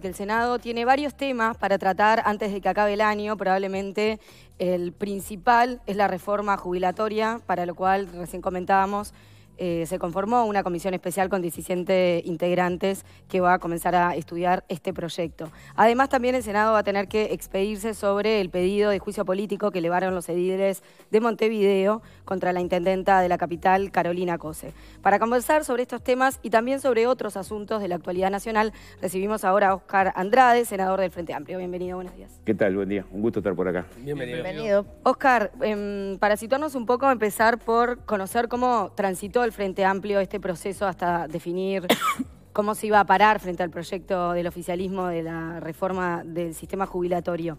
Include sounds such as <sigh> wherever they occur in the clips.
que el Senado tiene varios temas para tratar antes de que acabe el año. Probablemente el principal es la reforma jubilatoria, para lo cual recién comentábamos eh, se conformó una comisión especial con 17 integrantes que va a comenzar a estudiar este proyecto. Además, también el Senado va a tener que expedirse sobre el pedido de juicio político que elevaron los ediles de Montevideo contra la intendenta de la capital, Carolina Cose. Para conversar sobre estos temas y también sobre otros asuntos de la actualidad nacional, recibimos ahora a Oscar Andrade, senador del Frente Amplio. Bienvenido, buenos días. ¿Qué tal? Buen día. Un gusto estar por acá. Bienvenido. Bienvenido. Oscar, em, para situarnos un poco, empezar por conocer cómo transitó el Frente Amplio este proceso hasta definir <coughs> cómo se iba a parar frente al proyecto del oficialismo de la reforma del sistema jubilatorio.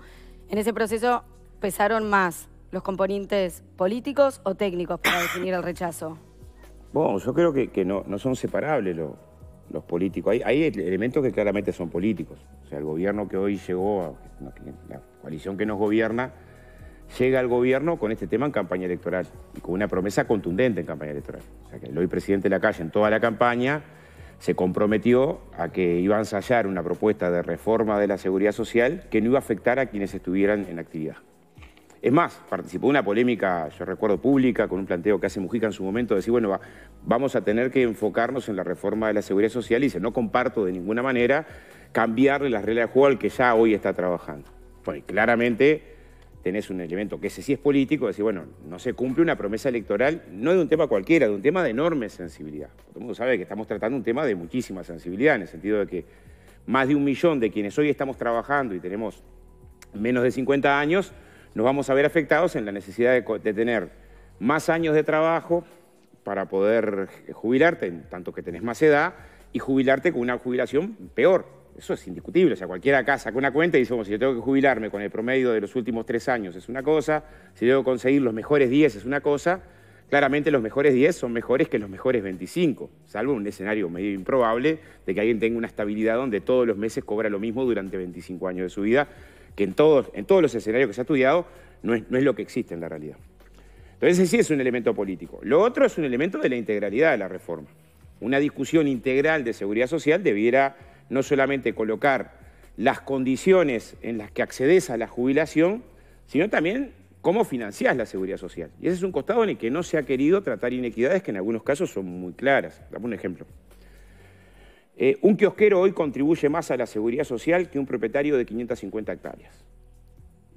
En ese proceso pesaron más los componentes políticos o técnicos para <coughs> definir el rechazo. Bueno, yo creo que, no, son separables los, políticos. Hay, hay, elementos que claramente son políticos. O sea, el gobierno que hoy llegó, a, la coalición que nos gobierna, llega al gobierno con este tema en campaña electoral y con una promesa contundente en campaña electoral. O sea que el hoy presidente de la calle en toda la campaña se comprometió a que iba a ensayar una propuesta de reforma de la seguridad social que no iba a afectar a quienes estuvieran en actividad. Es más, participó de una polémica, yo recuerdo, pública, con un planteo que hace Mujica en su momento, de decir, bueno, vamos a tener que enfocarnos en la reforma de la seguridad social y dice, no comparto de ninguna manera cambiarle las reglas de juego al que ya hoy está trabajando. Bueno, y claramente tenés un elemento que ese sí es político, decir, bueno, no se cumple una promesa electoral, no de un tema cualquiera, de un tema de enorme sensibilidad. Todo el mundo sabe que estamos tratando un tema de muchísima sensibilidad, en el sentido de que más de un millón de quienes hoy estamos trabajando y tenemos menos de 50 años, nos vamos a ver afectados en la necesidad de, de tener más años de trabajo para poder jubilarte, en tanto que tenés más edad, y jubilarte con una jubilación peor, eso es indiscutible. O sea, cualquiera acá saca una cuenta y dice, bueno, si yo tengo que jubilarme con el promedio de los últimos tres años es una cosa, si debo conseguir los mejores 10 es una cosa, claramente los mejores 10 son mejores que los mejores 25, salvo un escenario medio improbable de que alguien tenga una estabilidad donde todos los meses cobra lo mismo durante 25 años de su vida, que en todos, en todos los escenarios que se ha estudiado no es, no es lo que existe en la realidad. Entonces ese sí es un elemento político. Lo otro es un elemento de la integralidad de la reforma. Una discusión integral de seguridad social debiera no solamente colocar las condiciones en las que accedes a la jubilación, sino también cómo financias la seguridad social. Y ese es un costado en el que no se ha querido tratar inequidades que en algunos casos son muy claras. Dame un ejemplo. Eh, un kiosquero hoy contribuye más a la seguridad social que un propietario de 550 hectáreas.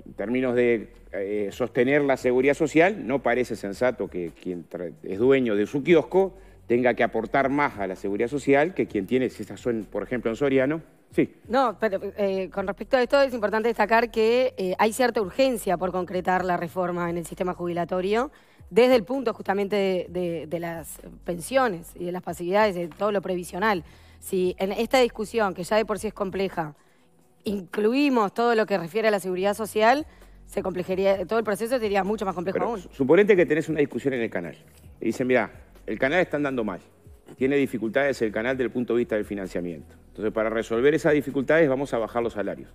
En términos de eh, sostener la seguridad social, no parece sensato que quien es dueño de su kiosco tenga que aportar más a la seguridad social que quien tiene, si esas son, por ejemplo, en Soriano. Sí. No, pero eh, con respecto a esto es importante destacar que eh, hay cierta urgencia por concretar la reforma en el sistema jubilatorio desde el punto justamente de, las pensiones y de las pasividades, de todo lo previsional. Si en esta discusión, que ya de por sí es compleja, incluimos todo lo que refiere a la seguridad social, se complejaría, todo el proceso sería mucho más complejo pero, aún. Suponete que tenés una discusión en el canal y dicen, mira, el canal está andando mal. Tiene dificultades el canal desde el punto de vista del financiamiento. Entonces, para resolver esas dificultades vamos a bajar los salarios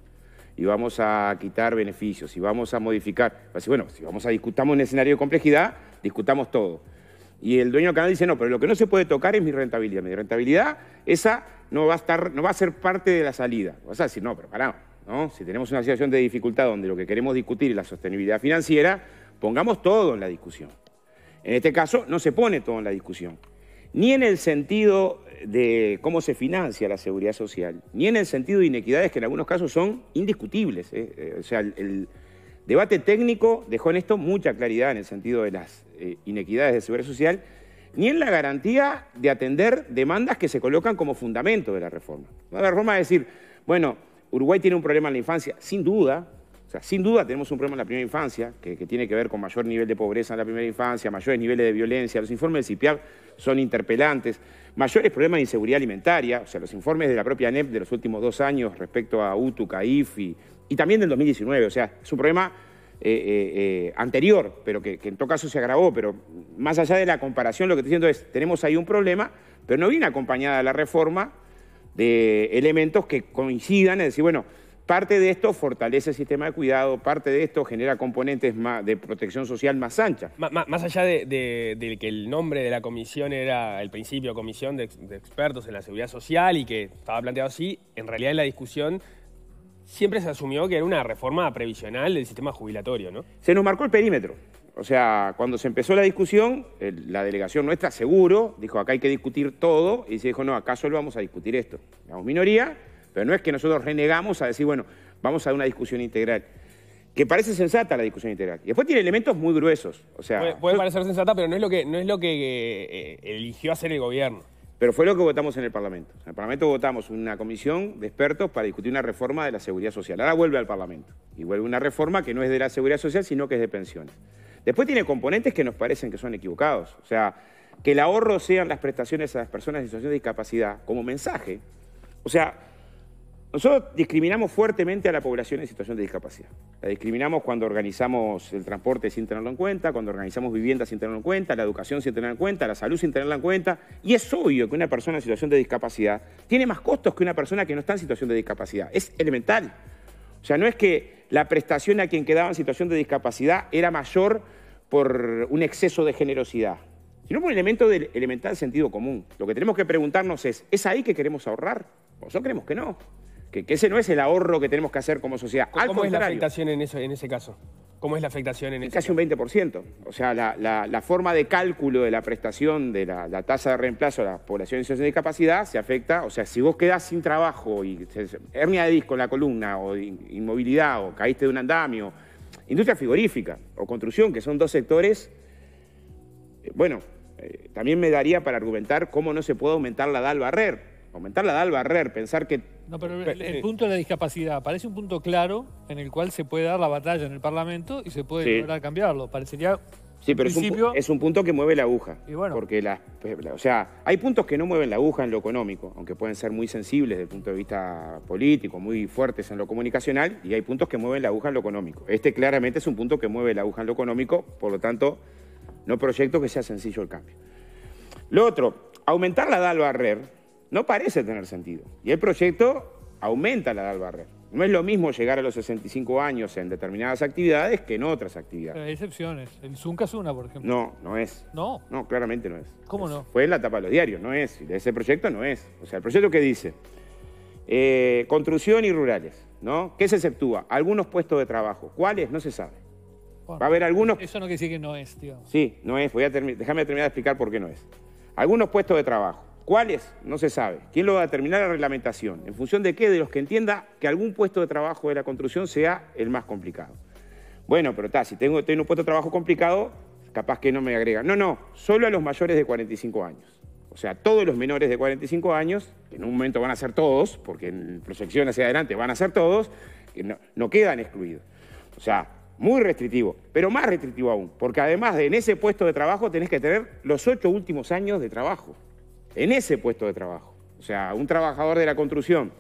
y vamos a quitar beneficios y vamos a modificar. bueno, si vamos a discutamos un escenario de complejidad, discutamos todo. Y el dueño del canal dice, no, pero lo que no se puede tocar es mi rentabilidad. Mi rentabilidad, esa no va a, estar, no va a ser parte de la salida. Vas a decir, no, pero pará, ¿no? si tenemos una situación de dificultad donde lo que queremos discutir es la sostenibilidad financiera, pongamos todo en la discusión. En este caso no se pone todo en la discusión, ni en el sentido de cómo se financia la seguridad social, ni en el sentido de inequidades que en algunos casos son indiscutibles. ¿eh? Eh, o sea, el, debate técnico dejó en esto mucha claridad en el sentido de las eh, inequidades de seguridad social, ni en la garantía de atender demandas que se colocan como fundamento de la reforma. La reforma es decir, bueno, Uruguay tiene un problema en la infancia, sin duda, o sea, sin duda tenemos un problema en la primera infancia, que, tiene que ver con mayor nivel de pobreza en la primera infancia, mayores niveles de violencia. Los informes del CIPIAP son interpelantes. Mayores problemas de inseguridad alimentaria, o sea, los informes de la propia ANEP de los últimos dos años respecto a UTU, CAIF y, también del 2019. O sea, es un problema eh, eh, eh, anterior, pero que, en todo caso se agravó. Pero más allá de la comparación, lo que estoy diciendo es, tenemos ahí un problema, pero no viene acompañada de la reforma de elementos que coincidan, es decir, bueno, Parte de esto fortalece el sistema de cuidado, parte de esto genera componentes más de protección social más ancha. más allá de, que el nombre de la comisión era al principio Comisión de, Expertos en la Seguridad Social y que estaba planteado así, en realidad en la discusión siempre se asumió que era una reforma previsional del sistema jubilatorio, ¿no? Se nos marcó el perímetro. O sea, cuando se empezó la discusión, la delegación nuestra, seguro, dijo acá hay que discutir todo y se dijo no, acaso solo vamos a discutir esto. La minoría pero no es que nosotros renegamos a decir, bueno, vamos a una discusión integral. Que parece sensata la discusión integral. Y después tiene elementos muy gruesos. O sea, puede, parecer sensata, pero no es lo que, no es lo que eh, eligió hacer el gobierno. Pero fue lo que votamos en el Parlamento. En el Parlamento votamos una comisión de expertos para discutir una reforma de la seguridad social. Ahora vuelve al Parlamento. Y vuelve una reforma que no es de la seguridad social, sino que es de pensiones. Después tiene componentes que nos parecen que son equivocados. O sea, que el ahorro sean las prestaciones a las personas en situación de discapacidad como mensaje. O sea, nosotros discriminamos fuertemente a la población en situación de discapacidad. La discriminamos cuando organizamos el transporte sin tenerlo en cuenta, cuando organizamos vivienda sin tenerlo en cuenta, la educación sin tenerlo en cuenta, la salud sin tenerla en cuenta. Y es obvio que una persona en situación de discapacidad tiene más costos que una persona que no está en situación de discapacidad. Es elemental. O sea, no es que la prestación a quien quedaba en situación de discapacidad era mayor por un exceso de generosidad, sino por un elemento del elemental sentido común. Lo que tenemos que preguntarnos es, ¿es ahí que queremos ahorrar? Nosotros creemos que no que, ese no es el ahorro que tenemos que hacer como sociedad. ¿Cómo, es la afectación en, eso, en ese caso? ¿Cómo es la afectación en es Casi un 20%. O sea, la, forma de cálculo de la prestación de la, tasa de reemplazo a la población en situación de discapacidad se afecta. O sea, si vos quedás sin trabajo y hernia de disco en la columna o inmovilidad o caíste de un andamio, industria frigorífica o construcción, que son dos sectores, eh, bueno, eh, también me daría para argumentar cómo no se puede aumentar la edad al barrer aumentar la edad al barrer, pensar que... No, pero el, punto de la discapacidad parece un punto claro en el cual se puede dar la batalla en el Parlamento y se puede lograr cambiarlo. Parecería... Sí, pero es un, punto que mueve la aguja. Porque la, o sea, hay puntos que no mueven la aguja en lo económico, aunque pueden ser muy sensibles desde el punto de vista político, muy fuertes en lo comunicacional, y hay puntos que mueven la aguja en lo económico. Este claramente es un punto que mueve la aguja en lo económico, por lo tanto, no proyecto que sea sencillo el cambio. Lo otro, aumentar la edad al barrer, no parece tener sentido. Y el proyecto aumenta la edad al barrer. No es lo mismo llegar a los 65 años en determinadas actividades que en otras actividades. Pero hay excepciones. En Zunca es una, por ejemplo. No, no es. No. No, claramente no es. ¿Cómo no? Fue en la tapa de los diarios, no es. De ese proyecto no es. O sea, el proyecto que dice eh, construcción y rurales, ¿no? ¿Qué se exceptúa? Algunos puestos de trabajo. ¿Cuáles? No se sabe. Va a haber algunos... Eso no quiere decir que no es, tío. Sí, no es. Voy a Déjame terminar de explicar por qué no es. Algunos puestos de trabajo ¿Cuáles? No se sabe. ¿Quién lo va a determinar la reglamentación? ¿En función de qué? De los que entienda que algún puesto de trabajo de la construcción sea el más complicado. Bueno, pero está, si tengo, tengo un puesto de trabajo complicado, capaz que no me agregan. No, no, solo a los mayores de 45 años. O sea, todos los menores de 45 años, que en un momento van a ser todos, porque en proyección hacia adelante van a ser todos, no, no quedan excluidos. O sea, muy restrictivo, pero más restrictivo aún, porque además de en ese puesto de trabajo tenés que tener los ocho últimos años de trabajo en ese puesto de trabajo. O sea, un trabajador de la construcción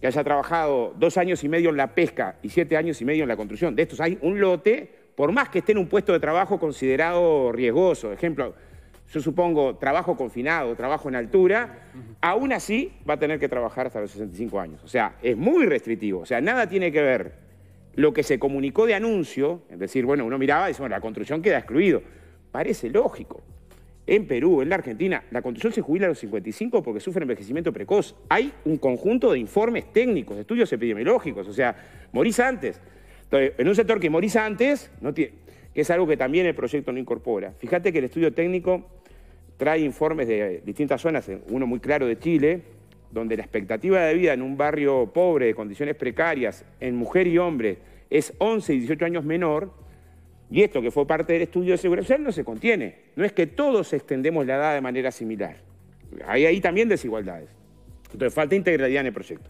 que haya trabajado dos años y medio en la pesca y siete años y medio en la construcción, de estos hay un lote, por más que esté en un puesto de trabajo considerado riesgoso, ejemplo, yo supongo trabajo confinado, trabajo en altura, aún así va a tener que trabajar hasta los 65 años. O sea, es muy restrictivo, o sea, nada tiene que ver lo que se comunicó de anuncio, es decir, bueno, uno miraba y dice, bueno, la construcción queda excluido. Parece lógico, en Perú, en la Argentina, la condición se jubila a los 55 porque sufre envejecimiento precoz. Hay un conjunto de informes técnicos, de estudios epidemiológicos, o sea, morís antes. Entonces, en un sector que morís antes, no que es algo que también el proyecto no incorpora. Fíjate que el estudio técnico trae informes de distintas zonas, uno muy claro de Chile, donde la expectativa de vida en un barrio pobre, de condiciones precarias, en mujer y hombre, es 11 y 18 años menor, y esto que fue parte del estudio de seguridad social no se contiene. No es que todos extendemos la edad de manera similar. Hay ahí también desigualdades. Entonces falta integralidad en el proyecto.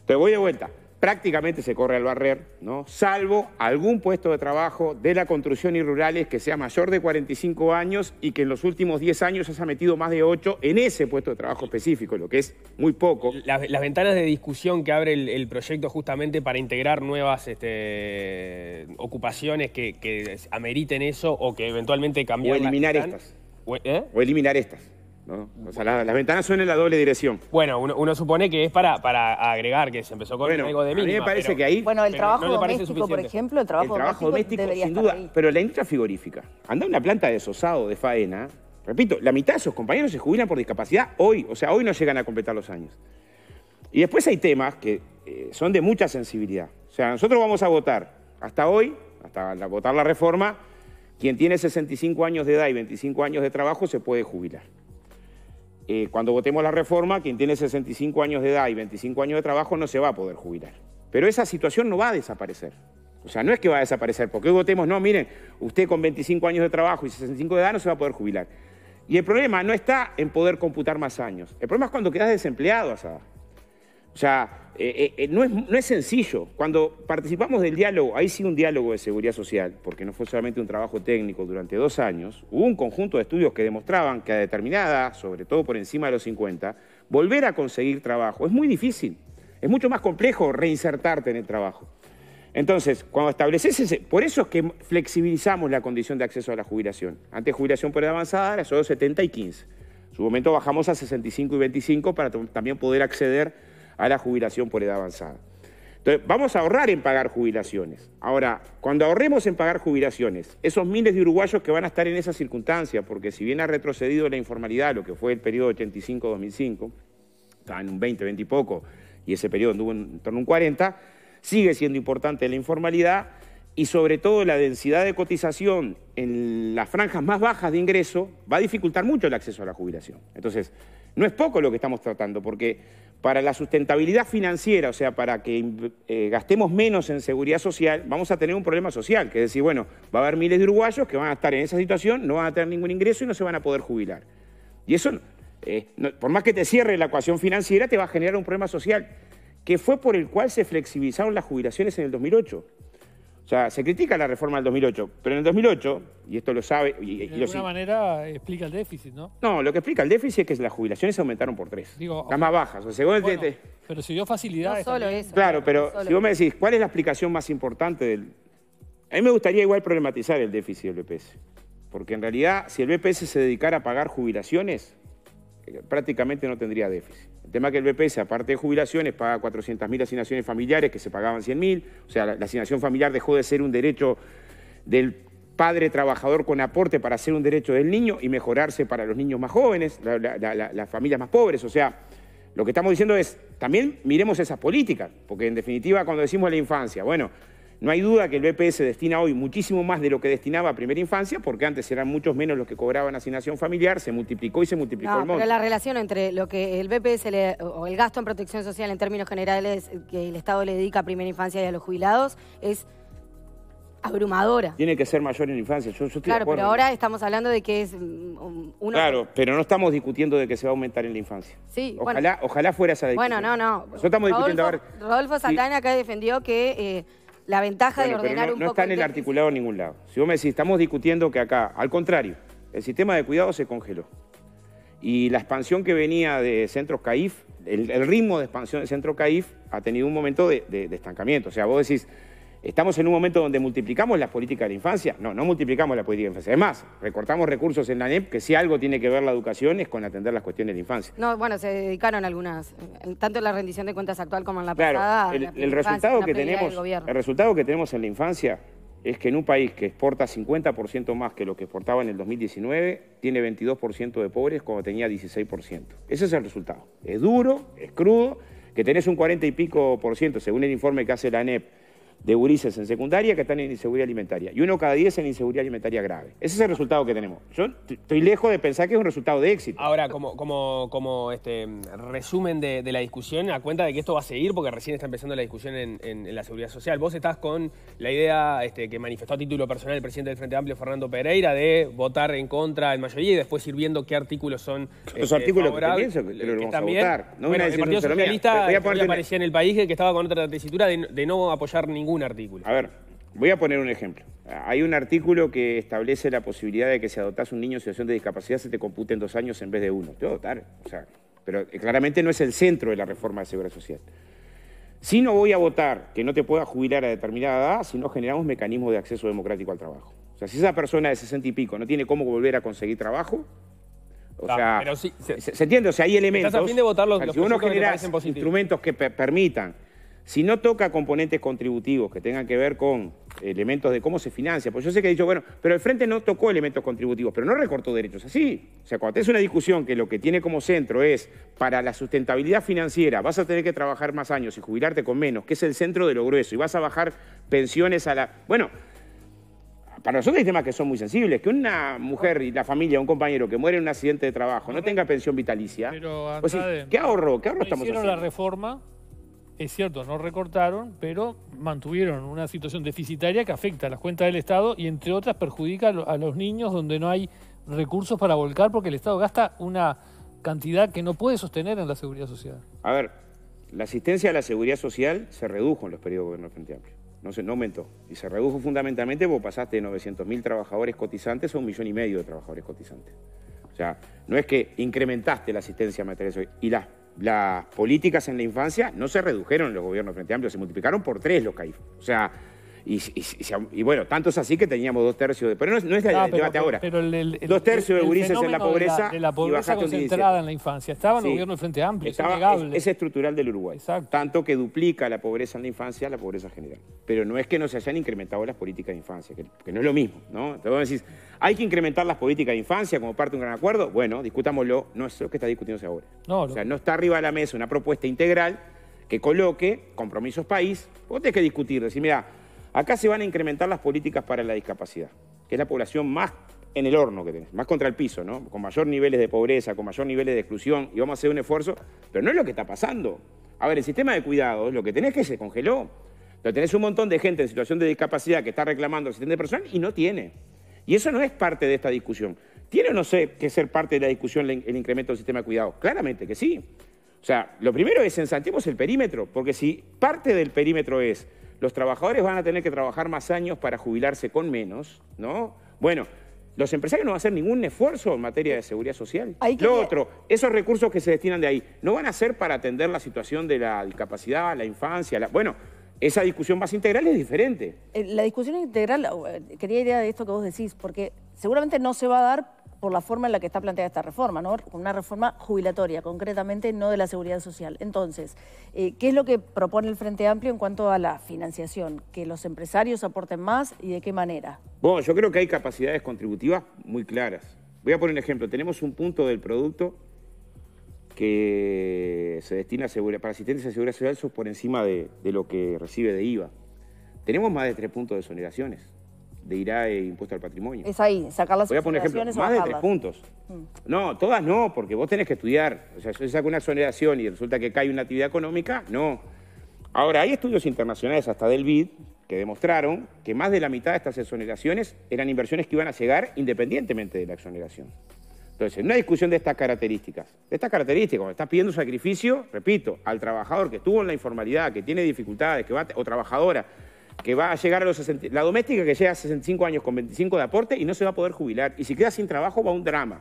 Entonces voy de vuelta prácticamente se corre al barrer, ¿no? salvo algún puesto de trabajo de la construcción y rurales que sea mayor de 45 años y que en los últimos 10 años se ha metido más de 8 en ese puesto de trabajo específico, lo que es muy poco. Las, ventanas de discusión que abre el, proyecto justamente para integrar nuevas este, ocupaciones que, ameriten eso o que eventualmente cambien. ¿eh? O eliminar estas. o eliminar estas. ¿no? O sea, las ventanas son en la doble dirección. Bueno, uno, supone que es para, agregar, que se empezó con algo de parece que Bueno, el trabajo doméstico, por ejemplo, el trabajo, doméstico, sin pero la industria frigorífica. Anda una planta de sosado, de faena, repito, la mitad de sus compañeros se jubilan por discapacidad hoy, o sea, hoy no llegan a completar los años. Y después hay temas que eh, son de mucha sensibilidad. O sea, nosotros vamos a votar hasta hoy, hasta votar la reforma, quien tiene 65 años de edad y 25 años de trabajo se puede jubilar. Eh, cuando votemos la reforma, quien tiene 65 años de edad y 25 años de trabajo no se va a poder jubilar. Pero esa situación no va a desaparecer. O sea, no es que va a desaparecer, porque hoy votemos, no, miren, usted con 25 años de trabajo y 65 de edad no se va a poder jubilar. Y el problema no está en poder computar más años. El problema es cuando quedas desempleado o sea, eh, eh, eh, no, es, no es sencillo. Cuando participamos del diálogo, ahí sí un diálogo de seguridad social, porque no fue solamente un trabajo técnico durante dos años, hubo un conjunto de estudios que demostraban que a determinada, sobre todo por encima de los 50, volver a conseguir trabajo es muy difícil. Es mucho más complejo reinsertarte en el trabajo. Entonces, cuando estableces ese... Por eso es que flexibilizamos la condición de acceso a la jubilación. Antes jubilación por edad avanzada era solo 70 y 15. En su momento bajamos a 65 y 25 para también poder acceder a la jubilación por edad avanzada. Entonces, vamos a ahorrar en pagar jubilaciones. Ahora, cuando ahorremos en pagar jubilaciones, esos miles de uruguayos que van a estar en esa circunstancia, porque si bien ha retrocedido la informalidad, lo que fue el periodo 85-2005, estaba en un 20, 20 y poco, y ese periodo anduvo en torno a un 40, sigue siendo importante la informalidad y sobre todo la densidad de cotización en las franjas más bajas de ingreso va a dificultar mucho el acceso a la jubilación. Entonces, no es poco lo que estamos tratando, porque para la sustentabilidad financiera, o sea, para que eh, gastemos menos en seguridad social, vamos a tener un problema social, que es decir, bueno, va a haber miles de uruguayos que van a estar en esa situación, no van a tener ningún ingreso y no se van a poder jubilar. Y eso, eh, por más que te cierre la ecuación financiera, te va a generar un problema social, que fue por el cual se flexibilizaron las jubilaciones en el 2008. O sea, se critica la reforma del 2008, pero en el 2008, y esto lo sabe... Y, de alguna manera explica el déficit, ¿no? No, lo que explica el déficit es que las jubilaciones se aumentaron por tres. las más bajas. Según el Pero si dio facilidad solo eso. Claro, pero si vos me decís, ¿cuál es la explicación más importante del...? A mí me gustaría igual problematizar el déficit del BPS. Porque en realidad, si el BPS se dedicara a pagar jubilaciones, prácticamente no tendría déficit. El tema es que el BPS, aparte de jubilaciones, paga 400.000 asignaciones familiares que se pagaban 100.000. O sea, la, asignación familiar dejó de ser un derecho del padre trabajador con aporte para ser un derecho del niño y mejorarse para los niños más jóvenes, las familias más pobres. O sea, lo que estamos diciendo es, también miremos esas políticas, porque en definitiva cuando decimos la infancia, bueno, no hay duda que el BPS destina hoy muchísimo más de lo que destinaba a primera infancia, porque antes eran muchos menos los que cobraban asignación familiar, se multiplicó y se multiplicó el monto. Pero la relación entre lo que el BPS o el gasto en protección social en términos generales que el Estado le dedica a primera infancia y a los jubilados es abrumadora. Tiene que ser mayor en infancia. claro, pero ahora estamos hablando de que es mm, uno... Claro, pero no estamos discutiendo de que se va a aumentar en la infancia. Sí, ojalá, ojalá fuera esa discusión. Bueno, no, no. estamos Rodolfo, discutiendo Rodolfo acá defendió que eh, la ventaja de ordenar no, un no No está en el articulado en ningún lado. Si vos me decís, estamos discutiendo que acá, al contrario, el sistema de cuidado se congeló. Y la expansión que venía de centros CAIF, el, ritmo de expansión de centro CAIF ha tenido un momento de estancamiento. O sea, vos decís, Estamos en un momento donde multiplicamos las políticas de la infancia. No, no multiplicamos la política de infancia. Es más, recortamos recursos en la NEP, que si algo tiene que ver la educación es con atender las cuestiones de la infancia. No, bueno, se dedicaron algunas, eh, tanto en la rendición de cuentas actual como en la pasada. El, el resultado que tenemos, el resultado que tenemos en la infancia es que en un país que exporta 50% más que lo que exportaba en el 2019, tiene 22% de pobres cuando tenía 16%. Ese es el resultado. Es duro, es crudo, que tenés un 40 y pico por ciento, según el informe que hace la ANEP, de urises en secundaria que están en inseguridad alimentaria y uno cada diez en inseguridad alimentaria grave. Ese es el resultado que tenemos. Yo estoy lejos de pensar que es un resultado de éxito. Ahora, como, como, como este resumen de, la discusión, a cuenta de que esto va a seguir porque recién está empezando la discusión en, la seguridad social, vos estás con la idea este, que manifestó a título personal el presidente del Frente Amplio, Fernando Pereira, de votar en contra en mayoría y después ir viendo qué artículos son Los este, artículos que, pienso que, lo vamos a votar. bueno, el Partido Socialista aparecía en el país que estaba con otra tesitura de, de no apoyar ningún un artículo. A ver, voy a poner un ejemplo. Hay un artículo que establece la posibilidad de que si adoptás un niño en situación de discapacidad se te computen dos años en vez de uno. Te voy a votar, o sea, pero claramente no es el centro de la reforma de seguridad social. Si no voy a votar que no te pueda jubilar a determinada edad, si no generamos mecanismos de acceso democrático al trabajo. O sea, si esa persona de sesenta y pico no tiene cómo volver a conseguir trabajo, o ah, sea, Se, entiende, o sea, hay elementos. Estás a fin de votar los, o si uno genera instrumentos que permitan si no toca componentes contributivos que tengan que ver con elementos de cómo se financia, pues yo sé que ha dicho, bueno, pero el Frente no tocó elementos contributivos, pero no recortó derechos así. O sea, cuando tenés una discusión que lo que tiene como centro es para la sustentabilidad financiera vas a tener que trabajar más años y jubilarte con menos, que es el centro de lo grueso, y vas a bajar pensiones a la... Bueno, para nosotros hay temas que son muy sensibles. Que una mujer y la familia, un compañero que muere en un accidente de trabajo, no tenga pensión vitalicia. Pero, pues Andrade, ¿Qué ahorro? ¿Qué ahorro estamos hicieron haciendo? la reforma es cierto, no recortaron, pero mantuvieron una situación deficitaria que afecta a las cuentas del Estado y, entre otras, perjudica a los niños donde no hay recursos para volcar porque el Estado gasta una cantidad que no puede sostener en la seguridad social. A ver, la asistencia a la seguridad social se redujo en los periodos de gobierno Frente Amplio. No, se, aumentó. Y se redujo fundamentalmente porque pasaste de 900.000 trabajadores cotizantes a un millón y medio de trabajadores cotizantes. O sea, no es que incrementaste la asistencia a y las las políticas en la infancia no se redujeron en los gobiernos Frente Amplio, se multiplicaron por tres los CAIF. O sea, y, bueno, tanto es así que teníamos dos tercios de. Pero no, es debate ahora. Pero el, dos tercios de gurises en la pobreza. la, concentrada en la infancia. Estaba en el gobierno del Frente Amplio, es Es, estructural del Uruguay. Exacto. Tanto que duplica la pobreza en la infancia a la pobreza general. Pero no es que no se hayan incrementado las políticas de infancia, que, no es lo mismo, ¿no? Entonces vos decís, ¿hay que incrementar las políticas de infancia como parte de un gran acuerdo? Bueno, discutámoslo. No es lo que está discutiéndose ahora. o sea, no está arriba de la mesa una propuesta integral que coloque compromisos país. Vos tenés que discutir, decir, mira Acá se van a incrementar las políticas para la discapacidad, que es la población más en el horno que tenés, más contra el piso, ¿no? Con mayor niveles de pobreza, con mayor niveles de exclusión, y vamos a hacer un esfuerzo, pero no es lo que está pasando. A ver, el sistema de cuidados, lo que tenés que se congeló. Lo tenés un montón de gente en situación de discapacidad que está reclamando de personal y no tiene. Y eso no es parte de esta discusión. ¿Tiene o no sé que ser parte de la discusión el incremento del sistema de cuidados? Claramente que sí. O sea, lo primero es ensanchemos el perímetro, porque si parte del perímetro es los trabajadores van a tener que trabajar más años para jubilarse con menos, ¿no? Bueno, los empresarios no van a hacer ningún esfuerzo en materia de seguridad social. Lo otro, esos recursos que se destinan de ahí, no van a ser para atender la situación de la discapacidad, la infancia, bueno, esa discusión más integral es diferente. Eh, la discusión integral, eh, quería ir a esto que vos decís, porque seguramente no se va a dar por la forma en la que está planteada esta reforma, ¿no? una reforma jubilatoria, concretamente no de la seguridad social. Entonces, eh, ¿qué es lo que propone el Frente Amplio en cuanto a la financiación? ¿Que los empresarios aporten más y de qué manera? Bueno, yo creo que hay capacidades contributivas muy claras. Voy a poner un ejemplo. Tenemos un punto del producto que se destina a para asistencia a seguridad social por encima de, lo que recibe de IVA. Tenemos más de tres puntos de exoneraciones de IRA e eh, impuesto al patrimonio. Es ahí, sacar las Voy a poner más de tres puntos. Mm. No, todas no, porque vos tenés que estudiar. O sea, se saca una exoneración y resulta que cae una actividad económica, no. Ahora, hay estudios internacionales hasta del BID que demostraron que más de la mitad de estas exoneraciones eran inversiones que iban a llegar independientemente de la exoneración. Entonces, una discusión de estas características. De estas características, cuando estás pidiendo sacrificio, repito, al trabajador que estuvo en la informalidad, que tiene dificultades, que va, o trabajadora que va a llegar a los 60, la doméstica que llega a 65 años con 25 de aporte y no se va a poder jubilar. Y si queda sin trabajo va a un drama.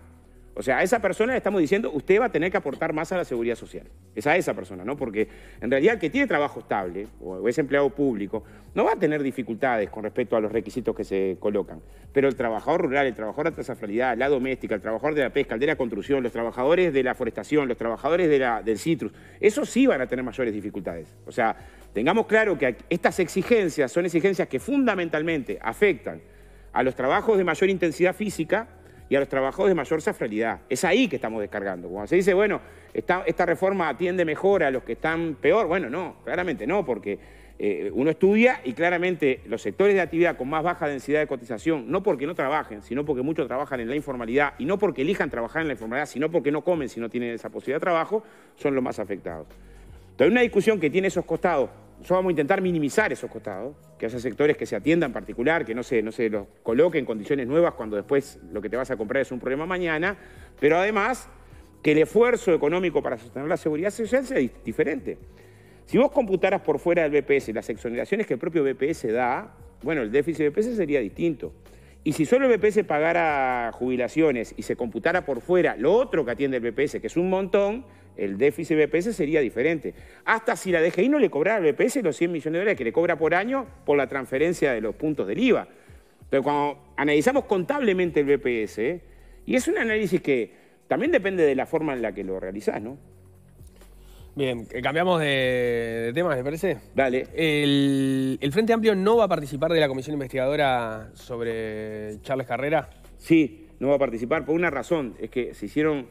O sea, a esa persona le estamos diciendo, usted va a tener que aportar más a la seguridad social. Es a esa persona, ¿no? Porque en realidad el que tiene trabajo estable o es empleado público no va a tener dificultades con respecto a los requisitos que se colocan. Pero el trabajador rural, el trabajador de transafralidad, la doméstica, el trabajador de la pesca, el de la construcción, los trabajadores de la forestación, los trabajadores de la, del citrus, esos sí van a tener mayores dificultades. O sea, Tengamos claro que estas exigencias son exigencias que fundamentalmente afectan a los trabajos de mayor intensidad física y a los trabajos de mayor safralidad. Es ahí que estamos descargando. Cuando se dice, bueno, esta, reforma atiende mejor a los que están peor, bueno, no, claramente no, porque eh, uno estudia y claramente los sectores de actividad con más baja densidad de cotización, no porque no trabajen, sino porque muchos trabajan en la informalidad y no porque elijan trabajar en la informalidad, sino porque no comen si no tienen esa posibilidad de trabajo, son los más afectados. Entonces, hay una discusión que tiene esos costados yo vamos a intentar minimizar esos costados, que haya sectores que se atiendan en particular, que no se, no se los coloque en condiciones nuevas cuando después lo que te vas a comprar es un problema mañana, pero además que el esfuerzo económico para sostener la seguridad social sea diferente. Si vos computaras por fuera del BPS las exoneraciones que el propio BPS da, bueno, el déficit del BPS sería distinto. Y si solo el BPS pagara jubilaciones y se computara por fuera lo otro que atiende el BPS, que es un montón, el déficit BPS sería diferente. Hasta si la DGI no le cobrara al BPS los 100 millones de dólares que le cobra por año por la transferencia de los puntos del IVA. Pero cuando analizamos contablemente el BPS, y es un análisis que también depende de la forma en la que lo realizás, ¿no? Bien, eh, cambiamos de, tema, me parece. Dale. el, Frente Amplio no va a participar de la comisión investigadora sobre Charles Carrera? Sí, no va a participar por una razón, es que se hicieron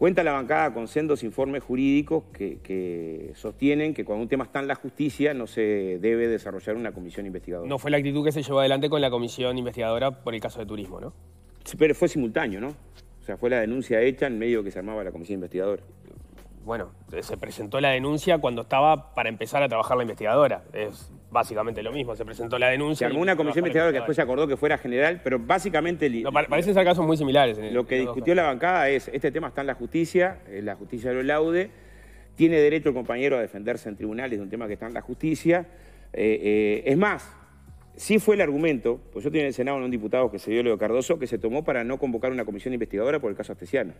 Cuenta la bancada con sendos informes jurídicos que, sostienen que cuando un tema está en la justicia no se debe desarrollar una comisión investigadora. No fue la actitud que se llevó adelante con la comisión investigadora por el caso de turismo, ¿no? Sí, pero fue simultáneo, ¿no? O sea, fue la denuncia hecha en medio que se armaba la comisión investigadora. Bueno, se presentó la denuncia cuando estaba para empezar a trabajar la investigadora. Es básicamente lo mismo. Se presentó la denuncia. Se armó una comisión investigadora que después se acordó que fuera general, pero básicamente. parecen ser casos muy similares. En lo que discutió la bancada es: este tema está en la justicia, la justicia lo laude. Tiene derecho el compañero a defenderse en tribunales de un tema que está en la justicia. Eh, eh, es más, Sí fue el argumento, pues yo tenía en el Senado en un diputado que se dio Leo Cardoso, que se tomó para no convocar una comisión investigadora por el caso Astesiano.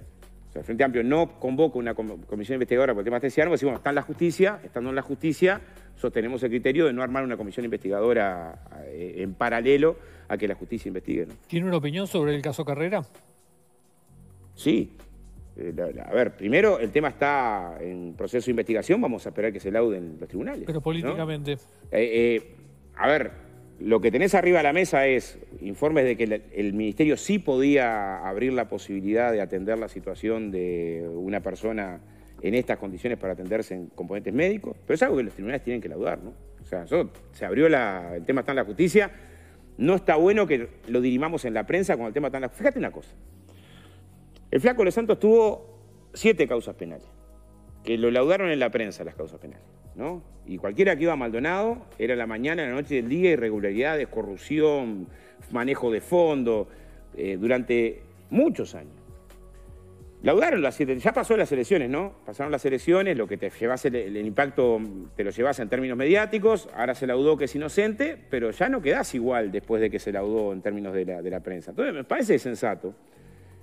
O sea, el Frente Amplio no convoca una comisión investigadora por el tema Astesiano, decimos, está en la justicia, estando en la justicia, sostenemos el criterio de no armar una comisión investigadora eh, en paralelo a que la justicia investigue. ¿Tiene una opinión sobre el caso Carrera? Sí, eh, a ver, primero el tema está en proceso de investigación, vamos a esperar que se lauden los tribunales. Pero políticamente. Eh, a ver, lo que tenés arriba de la mesa es informes de que el, Ministerio sí podía abrir la posibilidad de atender la situación de una persona en estas condiciones para atenderse en componentes médicos, pero es algo que los tribunales tienen que laudar, ¿no? O sea, se abrió el tema está en la justicia, no está bueno que lo dirimamos en la prensa cuando el tema está en la... Fíjate una cosa, el flaco de Santos tuvo siete causas penales, que lo laudaron en la prensa las causas penales. Y cualquiera que iba a Maldonado era la mañana, la noche del día, irregularidades, corrupción, manejo de fondo, eh, durante muchos años. Laudaron las siete, ya pasó las elecciones, ¿no? Pasaron las elecciones, lo que te llevas el, impacto te lo llevas en términos mediáticos, ahora se laudó que es inocente, pero ya no quedás igual después de que se laudó en términos de la, de la prensa. Entonces me parece sensato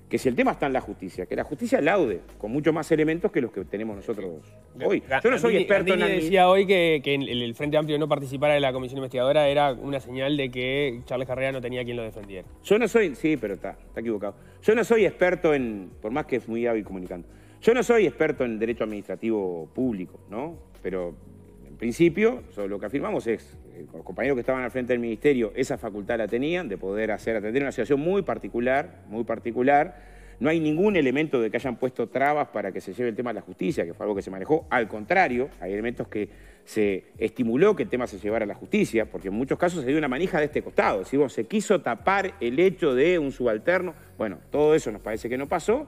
que si el tema está en la justicia, que la justicia laude con mucho más elementos que los que tenemos nosotros hoy. Yo no soy experto en la... decía hoy que, el, Frente Amplio no participara en la comisión investigadora era una señal de que Charles Carrera no tenía quien lo defendiera. Yo no soy, sí, pero está, está equivocado. Yo no soy experto en, por más que es muy hábil comunicando, yo no soy experto en derecho administrativo público, ¿no? Pero en principio, lo que afirmamos es eh, los compañeros que estaban al frente del ministerio, esa facultad la tenían de poder hacer atender una situación muy particular, muy particular. No hay ningún elemento de que hayan puesto trabas para que se lleve el tema a la justicia, que fue algo que se manejó. Al contrario, hay elementos que se estimuló que el tema se llevara a la justicia, porque en muchos casos se dio una manija de este costado. Si vos, se quiso tapar el hecho de un subalterno. Bueno, todo eso nos parece que no pasó.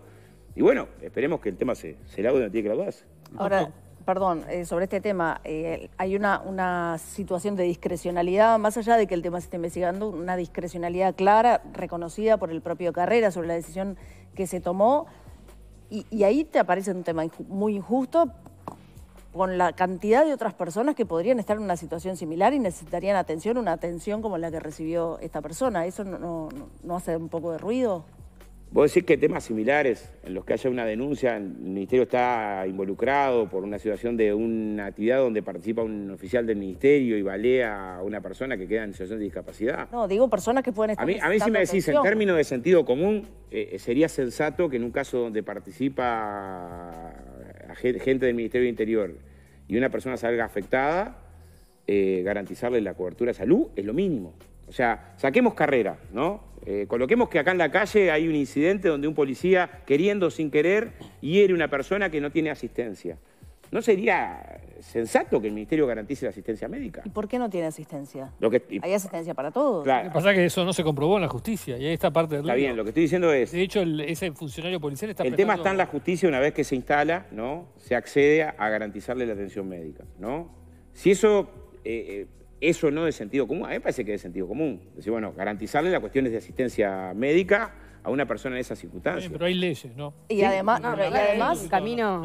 Y bueno, esperemos que el tema se, se laude donde tiene que laudarse. Ahora, perdón, eh, sobre este tema, eh, hay una, una situación de discrecionalidad, más allá de que el tema se esté investigando, una discrecionalidad clara, reconocida por el propio Carrera sobre la decisión que se tomó, y, ahí te aparece un tema muy injusto con la cantidad de otras personas que podrían estar en una situación similar y necesitarían atención, una atención como la que recibió esta persona. ¿Eso no hace un poco de ruido? Vos decís que temas similares, en los que haya una denuncia, el ministerio está involucrado por una situación de una actividad donde participa un oficial del ministerio y balea a una persona que queda en situación de discapacidad. No, digo personas que pueden estar. A mí, a mí si me decís, en términos de sentido común, eh, eh, sería sensato que en un caso donde participa eh, gente del Ministerio del Interior y una persona salga afectada, garantizarle la cobertura de salud es lo mínimo. O sea, saquemos carrera, ¿no? Eh, coloquemos que acá en la calle hay un incidente donde un policía, queriendo sin querer, hiere a una persona que no tiene asistencia. ¿No sería sensato que el Ministerio garantice la asistencia médica? ¿Y por qué no tiene asistencia? hay asistencia para todos. Lo que pasa es que eso no se comprobó en la justicia y ahí está parte Está bien, lo que estoy diciendo es... De hecho, ese funcionario policial está... El tema está en la justicia una vez que se instala, ¿no? Se accede a, garantizarle la atención médica, ¿no? Si eso... Eh, eh, eso no es sentido común. A mí me parece que es sentido común. Es decir, bueno, garantizarle las cuestiones de asistencia médica a una persona en esas circunstancias. pero hay leyes, ¿no? Y además, además camino.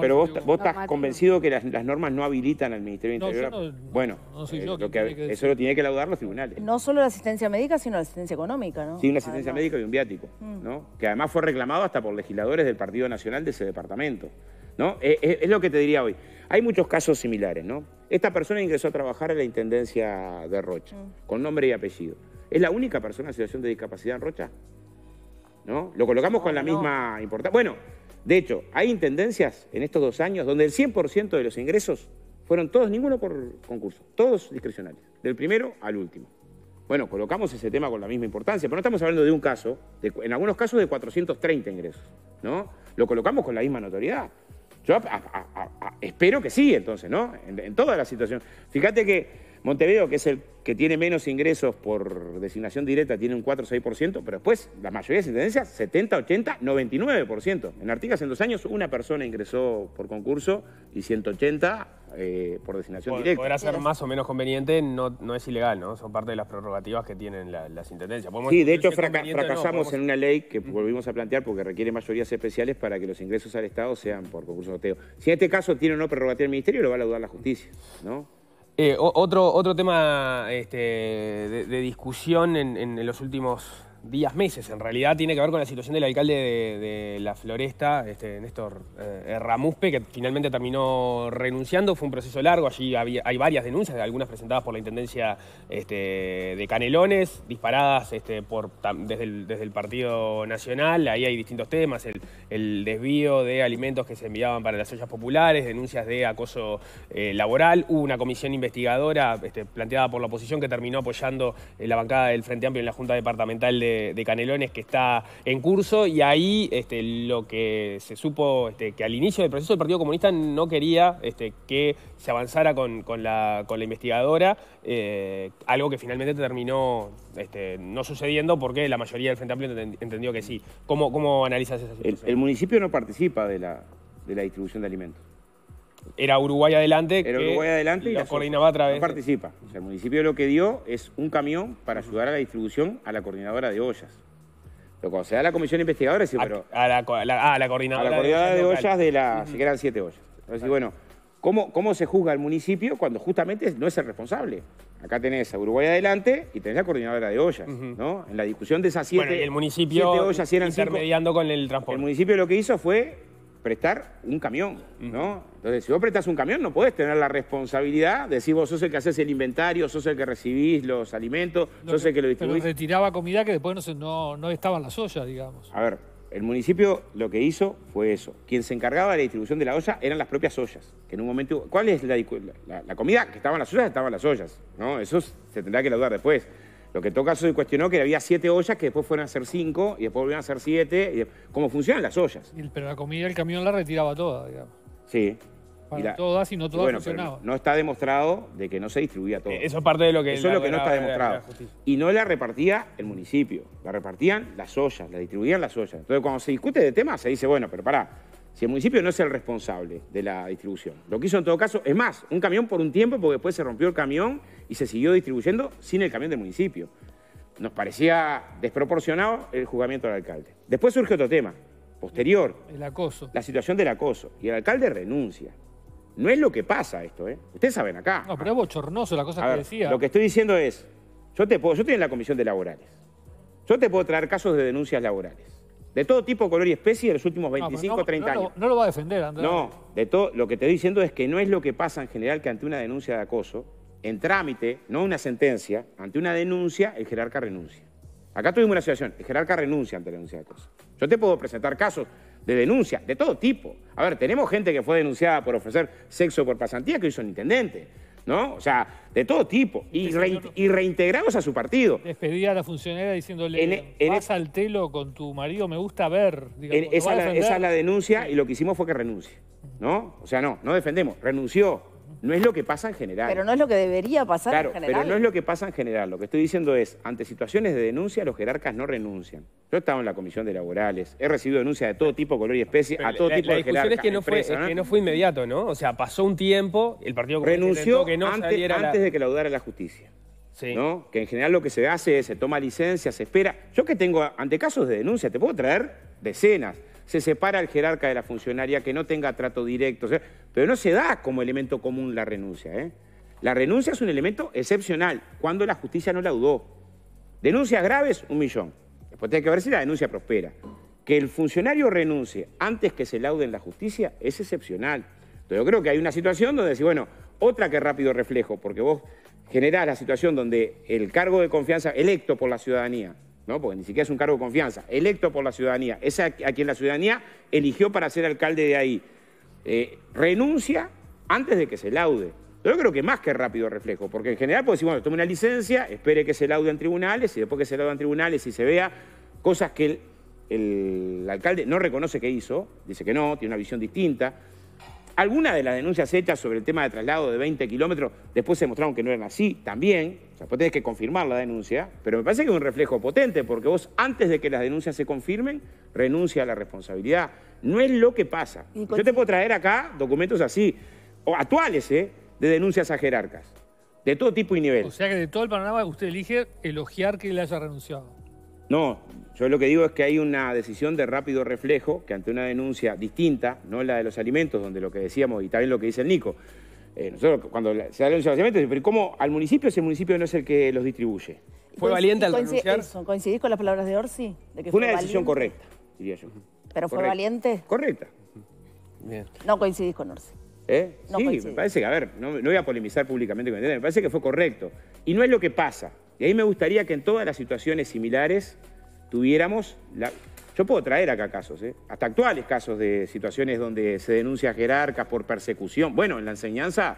pero vos, estás convencido que las, normas no habilitan al Ministerio de Interior. bueno, eh, eso lo tiene que laudar los tribunales. No solo la asistencia médica, sino la asistencia económica, ¿no? Sí, una asistencia médica y un viático, mm. ¿no? Que además fue reclamado hasta por legisladores del Partido Nacional de ese departamento, ¿no? Eh, eh, es lo que te diría hoy. Hay muchos casos similares, ¿no? Esta persona ingresó a trabajar en la Intendencia de Rocha, mm. con nombre y apellido. ¿Es la única persona en situación de discapacidad en Rocha? ¿No? Lo colocamos con la misma importancia. Bueno, de hecho, hay intendencias en estos dos años donde el 100% de los ingresos fueron todos, ninguno por concurso, todos discrecionales, del primero al último. Bueno, colocamos ese tema con la misma importancia, pero no estamos hablando de un caso, en algunos casos de 430 ingresos, ¿no? Lo colocamos con la misma notoriedad. Yo espero que sí, entonces, ¿no? en toda la situación. Fíjate que Montevideo, que es el que tiene menos ingresos por designación directa, tiene un 4 o 6%, pero después la mayoría de intendencias, 70, 80, 99%. En Artigas en dos años una persona ingresó por concurso y 180 eh, por designación directa. Podrá hacer más o menos conveniente, no, no es ilegal, ¿no? Son parte de las prerrogativas que tienen las intendencias. Sí, de hecho fracasamos en una ley que volvimos a plantear porque requiere mayorías especiales para que los ingresos al Estado sean por concurso de Si en este caso tiene o no prerrogativa el Ministerio, lo va a laudar la justicia, ¿no? Eh, otro, otro tema este, de, discusión en, en, los últimos días, meses en realidad, tiene que ver con la situación del alcalde de, La Floresta, este, Néstor eh, Ramuspe, que finalmente terminó renunciando. Fue un proceso largo, allí había, hay varias denuncias, algunas presentadas por la Intendencia este, de Canelones, disparadas este, por, desde, el, desde, el, Partido Nacional. Ahí hay distintos temas, el, el, desvío de alimentos que se enviaban para las ollas populares, denuncias de acoso eh, laboral. Hubo una comisión investigadora este, planteada por la oposición que terminó apoyando eh, la bancada del Frente Amplio en la Junta Departamental de de, Canelones que está en curso y ahí este, lo que se supo este, que al inicio del proceso el Partido Comunista no quería este, que se avanzara con, con, la, con la, investigadora, eh, algo que finalmente terminó este, no sucediendo porque la mayoría del Frente Amplio entendió que sí. ¿Cómo, cómo analizas esa situación? El, el municipio no participa de la, de la distribución de alimentos era Uruguay adelante. Era que Uruguay adelante y la, a través. No participa. el municipio lo que dio es un camión para ayudar a la distribución a la coordinadora de ollas. Lo que se da la comisión investigadora, a, pero. A la, a ah, la, coordinadora. A la coordinadora de, ollas de la... Si eran siete ollas. Entonces, bueno, ¿cómo, ¿cómo se juzga el municipio cuando justamente no es el responsable? Acá tenés a Uruguay adelante y tenés la coordinadora de ollas, ¿no? En la discusión de esas siete, bueno, el municipio ollas, eran intermediando con el transporte. El municipio lo que hizo fue prestar un camión, ¿no? Entonces, si vos prestas un camión, no puedes tener la responsabilidad de decir vos sos el que haces el inventario, sos el que recibís los alimentos, sos el que lo distribuís. Pero retiraba comida que después no, estaban no, no las ollas, digamos. A ver, el municipio lo que hizo fue eso. Quien se encargaba de la distribución de la olla eran las propias ollas. Que en un momento... ¿Cuál es la, la, comida? Que estaban las ollas, estaban las ollas, ¿no? Eso se tendrá que laudar después. Lo que toca todo caso se cuestionó que había siete ollas que después fueron a ser cinco y después volvieron a ser siete. ¿Cómo funcionan las ollas? Pero la comida el camión la retiraba toda, digamos. Sí. todas y no todas No, está demostrado de que no se distribuía todo. Eso es parte de lo que... Eso es lo que no está demostrado. y no la repartía el municipio, la repartían las ollas, la distribuían las ollas. Entonces cuando se discute de temas se dice, bueno, pero pará, si el municipio no es el responsable de la distribución. Lo que hizo en todo caso, es más, un camión por un tiempo, porque después se rompió el camión y se siguió distribuyendo sin el camión del municipio. Nos parecía desproporcionado el juzgamiento del alcalde. Después surge otro tema, posterior. El acoso. La situación del acoso. Y el alcalde renuncia. No es lo que pasa esto, ¿eh? Ustedes saben acá. No, pero es bochornoso la cosa que decía. Lo que estoy diciendo es, yo te puedo, yo estoy en la comisión de laborales. Yo te puedo traer casos de denuncias laborales. De todo tipo, color y especie de los últimos 25, o 30 años. No, lo va a defender, Andrés. No, de todo, lo que te estoy diciendo es que no es lo que pasa en general que ante una denuncia de acoso, en trámite, no una sentencia, ante una denuncia, el jerarca renuncia. Acá tuvimos una situación, el jerarca renuncia ante la denuncia de acoso. Yo te puedo presentar casos de denuncia, de todo tipo. A ver, tenemos gente que fue denunciada por ofrecer sexo por pasantía que hizo son intendente. ¿no? O sea, de todo tipo. Y, re, y a su partido. Despedía a la funcionaria diciéndole, en, e- vas e- al telo con tu marido, me gusta ver. esa, esa, es la denuncia y lo que hicimos fue que renuncie, ¿no? O sea, no, no defendemos, renunció. No es lo que pasa en general. Pero no es lo que debería pasar claro, en general. Pero no es lo que pasa en general. Lo que estoy diciendo es, ante situaciones de denuncia, los jerarcas no renuncian. Yo he estado en la comisión de laborales, he recibido denuncias de todo tipo, color y especie, a todo tipo de jerarcas. La discusión es que, no fue, que no fue inmediato, ¿no? O sea, pasó un tiempo, el partido renunció que no antes, antes de que laudara la justicia. Sí. Que en general lo que se hace es se toma licencia, se espera. Yo que tengo ante casos de denuncia, te puedo traer decenas se separa el jerarca de la funcionaria, que no tenga trato directo. pero no se da como elemento común la renuncia. ¿eh? La renuncia es un elemento excepcional, cuando la justicia no laudó. Denuncias graves, un millón. Después tiene que ver si la denuncia prospera. Que el funcionario renuncie antes que se laude en la justicia es excepcional. Entonces yo creo que hay una situación donde decir, bueno, otra que rápido reflejo, porque vos generás la situación donde el cargo de confianza electo por la ciudadanía ¿no? porque ni siquiera es un cargo de confianza, electo por la ciudadanía, es a, quien la ciudadanía eligió para ser alcalde de ahí, eh, renuncia antes de que se laude. Yo creo que más que rápido reflejo, porque en general pues decir, bueno, tome una licencia, espere que se laude en tribunales y después que se laude en tribunales y se vea cosas que el alcalde no reconoce que hizo, dice que no, tiene una visión distinta. Algunas de las denuncias hechas sobre el tema de traslado de 20 kilómetros después se mostraron que no eran así también. O sea, pues tenés que confirmar la denuncia, pero me parece que es un reflejo potente porque vos, antes de que las denuncias se confirmen, renuncia a la responsabilidad. No es lo que pasa. Yo te puedo traer acá documentos así, o actuales, ¿eh? de denuncias a jerarcas, de todo tipo y nivel. O sea que de todo el panorama usted elige elogiar que le haya renunciado. No, yo lo que digo es que hay una decisión de rápido reflejo que ante una denuncia distinta, no la de los alimentos, donde lo que decíamos y también lo que dice el Nico, eh, nosotros cuando se da la denuncia de los alimentos, pero ¿cómo al municipio si el municipio no es el que los distribuye? ¿Fue valiente al renunciar? ¿Coincidís con las palabras de Orsi? fue una decisión correcta, diría yo. ¿Pero fue valiente? Correcta. No coincidís con Orsi. ¿Eh? sí, me parece que, a ver, no, voy a polemizar públicamente me parece que fue correcto. Y no es lo que pasa, y ahí me gustaría que en todas las situaciones similares tuviéramos... La... Yo puedo traer acá casos, ¿eh? hasta actuales casos de situaciones donde se denuncia a jerarcas por persecución. Bueno, en la enseñanza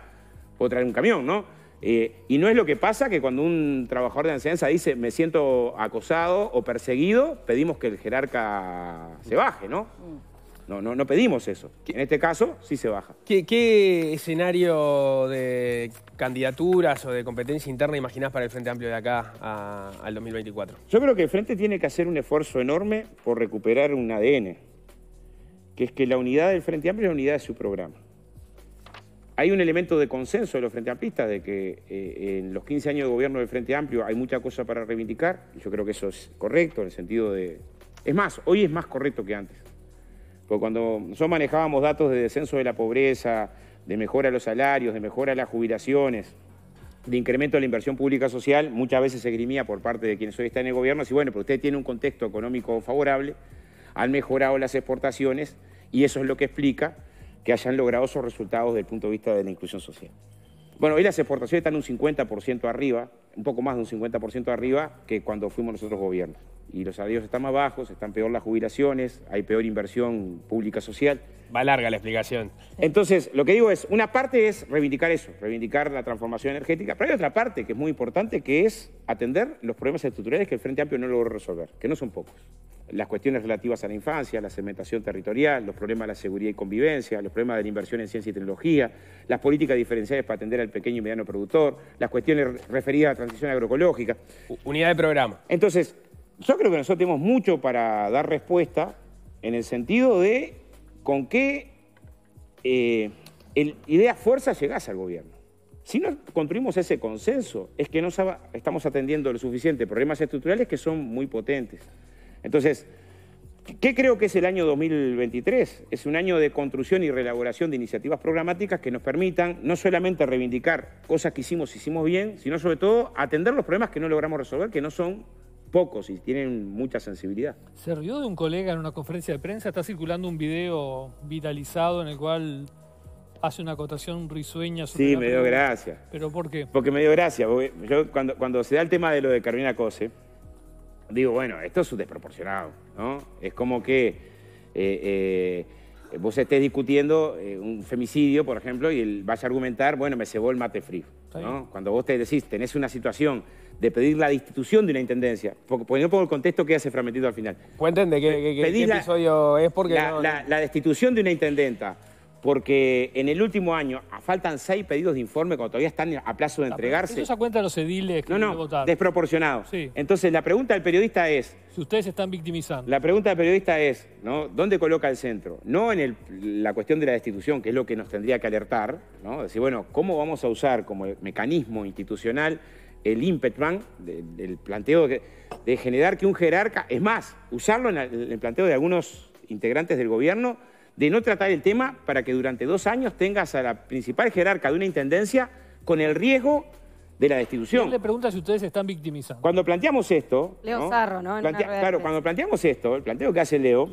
puedo traer un camión, ¿no? Eh, y no es lo que pasa que cuando un trabajador de enseñanza dice me siento acosado o perseguido, pedimos que el jerarca se baje, ¿no? Mm. No, no, no pedimos eso. En este caso, sí se baja. ¿Qué, escenario de candidaturas o de competencia interna imaginás para el Frente Amplio de acá al 2024? Yo creo que el Frente tiene que hacer un esfuerzo enorme por recuperar un ADN, que es que la unidad del Frente Amplio es la unidad de su programa. Hay un elemento de consenso de los Frente Amplistas de que eh, en los 15 años de gobierno del Frente Amplio hay mucha cosa para reivindicar, y yo creo que eso es correcto en el sentido de... Es más, hoy es más correcto que antes. Porque cuando nosotros manejábamos datos de descenso de la pobreza, de mejora de los salarios, de mejora de las jubilaciones, de incremento de la inversión pública social, muchas veces se grimía por parte de quienes hoy están en el gobierno, así, bueno, pero usted tiene un contexto económico favorable, han mejorado las exportaciones y eso es lo que explica que hayan logrado esos resultados desde el punto de vista de la inclusión social. Bueno, hoy las exportaciones están un 50% arriba, un poco más de un 50% arriba que cuando fuimos nosotros gobiernos y los salarios están más bajos, están peor las jubilaciones, hay peor inversión pública social. Va larga la explicación. Entonces, lo que digo es, una parte es reivindicar eso, reivindicar la transformación energética, pero hay otra parte que es muy importante, que es atender los problemas estructurales que el Frente Amplio no logró resolver, que no son pocos. Las cuestiones relativas a la infancia, la segmentación territorial, los problemas de la seguridad y convivencia, los problemas de la inversión en ciencia y tecnología, las políticas diferenciales para atender al pequeño y mediano productor, las cuestiones referidas a la transición agroecológica. Unidad de programa. Entonces, yo creo que nosotros tenemos mucho para dar respuesta en el sentido de con qué eh, idea fuerza llegase al gobierno. Si no construimos ese consenso, es que no estamos atendiendo lo suficiente problemas estructurales que son muy potentes. Entonces, ¿qué creo que es el año 2023? Es un año de construcción y reelaboración de iniciativas programáticas que nos permitan no solamente reivindicar cosas que hicimos, y hicimos bien, sino sobre todo atender los problemas que no logramos resolver, que no son pocos y tienen mucha sensibilidad. Se rió de un colega en una conferencia de prensa, está circulando un video viralizado en el cual hace una acotación risueña. Sobre sí, me dio gracia. ¿Pero por qué? Porque me dio gracia. cuando, se da el tema de lo de Carmina Cose, digo, bueno, esto es desproporcionado, ¿no? Es como que eh, eh, vos estés discutiendo eh, un femicidio, por ejemplo, y él vaya a argumentar, bueno, me cebó el mate frío. Cuando vos te decís, tenés una situación de pedir la destitución de una intendencia, porque no pongo el contexto que hace fragmentito al final. Cuéntenme qué, qué, episodio es porque... La, la destitución de una intendenta porque en el último año ah, faltan seis pedidos de informe cuando todavía están a plazo de ah, entregarse. Eso se cuenta los ediles que no, no, desproporcionado. Entonces la pregunta del periodista es... Si ustedes están victimizando. La pregunta del periodista es, ¿no? ¿dónde coloca el centro? No en la cuestión de la destitución, que es lo que nos tendría que alertar, ¿no? Decir, bueno, ¿cómo vamos a usar como mecanismo institucional el impetman el planteo de, generar que un jerarca, es más, usarlo en el planteo de algunos integrantes del gobierno de no tratar el tema para que durante dos años tengas a la principal jerarca de una intendencia con el riesgo de la destitución. le pregunta si ustedes se están victimizando. Cuando planteamos esto... Leo Zarro, ¿no? claro, cuando planteamos esto, el planteo que hace Leo,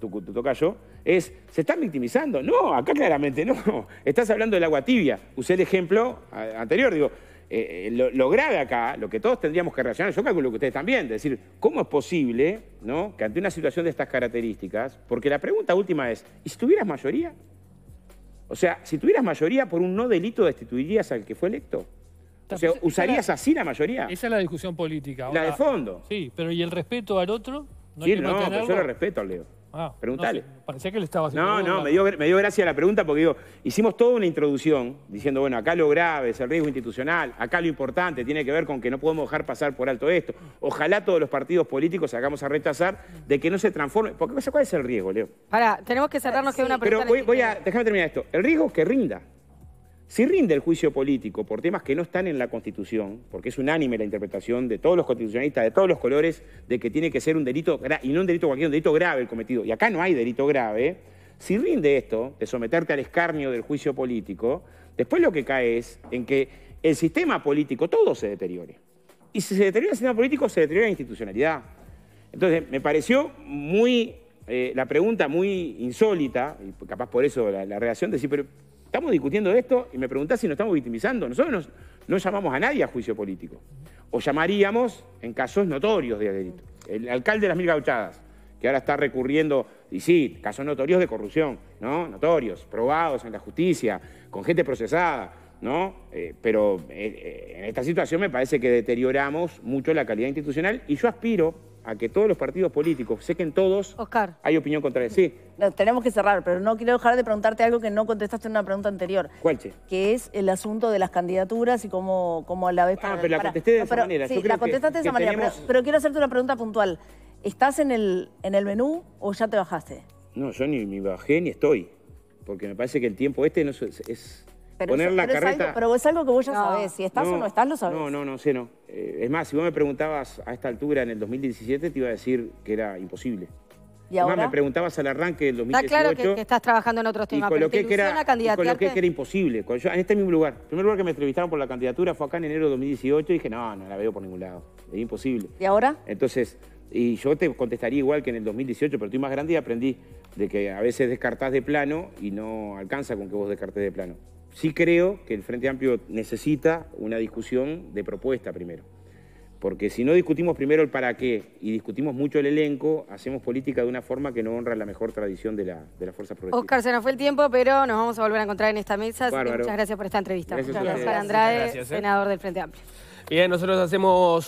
tu, toca yo, es, ¿se están victimizando? No, acá claramente no. <laughs> Estás hablando del agua tibia. Usé el ejemplo anterior, digo, eh, eh, lo, grave acá, lo que todos tendríamos que reaccionar, yo calculo que ustedes también, decir, ¿cómo es posible ¿no? que ante una situación de estas características, porque la pregunta última es, ¿y si tuvieras mayoría? O sea, si tuvieras mayoría por un no delito destituirías al que fue electo. O sea, ¿usarías así la mayoría? Esa es la discusión política. la de fondo. Sí, pero ¿y el respeto al otro? ¿No sí, no, pero yo respeto al Leo. Ah, Pregúntale. No, parecía que haciendo. No, no, me, dio, gracia la pregunta porque digo, hicimos toda una introducción diciendo, bueno, acá lo grave es el riesgo institucional, acá lo importante tiene que ver con que no podemos dejar pasar por alto esto. Ojalá todos los partidos políticos hagamos a rechazar de que no se transforme. Porque, ¿cuál es el riesgo, Leo? Para, tenemos que cerrarnos que una pregunta. Pero voy, voy a, déjame terminar esto. El riesgo es que rinda. Si rinde el juicio político por temas que no están en la Constitución, porque es unánime la interpretación de todos los constitucionalistas de todos los colores de que tiene que ser un delito, y no un delito cualquiera, un delito grave el cometido, y acá no hay delito grave, si rinde esto de someterte al escarnio del juicio político, después lo que cae es en que el sistema político todo se deteriore. Y si se deteriora el sistema político, se deteriora la institucionalidad. Entonces, me pareció muy, eh, la pregunta muy insólita, y capaz por eso la, la reacción de decir, pero Estamos discutiendo esto y me preguntás si nos estamos victimizando. Nosotros no llamamos a nadie a juicio político. O llamaríamos en casos notorios de delito. El alcalde de las Mil Gauchadas, que ahora está recurriendo, y sí, casos notorios de corrupción, ¿no? Notorios, probados en la justicia, con gente procesada, ¿no? Eh, pero eh, eh, en esta situación me parece que deterioramos mucho la calidad institucional y yo aspiro a que todos los partidos políticos, sé que todos Oscar. hay opinión contraria. Sí. tenemos que cerrar, pero no quiero dejar de preguntarte algo que no contestaste en una pregunta anterior. ¿Cuál, che? Que es el asunto de las candidaturas y cómo, cómo a la vez... Ah, pero la contesté de esa manera. Sí, la contestaste de esa manera, pero, quiero hacerte una pregunta puntual. ¿Estás en el, en el menú o ya te bajaste? No, yo ni, bajé ni estoy, porque me parece que el tiempo este no es pero poner la Es algo, pero algo que vos ya sabés, si estás o no estás, lo sabés. No, no, no sé, no. Eh, es más, si vos me preguntabas a esta altura, en el 2017, te iba a decir que era imposible. ¿Y ahora? me preguntabas al arranque del 2018. Está claro que, estás trabajando en otros temas, y coloqué pero que era, que era imposible. en este mismo lugar. El primer lugar que me entrevistaron por la candidatura fue acá en enero de 2018 y dije, no, no la veo por ningún lado. Es imposible. ¿Y ahora? Entonces, y yo te contestaría igual que en el 2018, pero estoy más grande y aprendí de que a veces descartás de plano y no alcanza con que vos descartes de plano. Sí creo que el Frente Amplio necesita una discusión de propuesta primero. Porque si no discutimos primero el para qué y discutimos mucho el elenco, hacemos política de una forma que no honra la mejor tradición de la, de la fuerza progresista. Oscar, se nos fue el tiempo, pero nos vamos a volver a encontrar en esta mesa. Muchas gracias por esta entrevista. Gracias, Andrade, eh. senador del Frente Amplio. Bien, nosotros hacemos...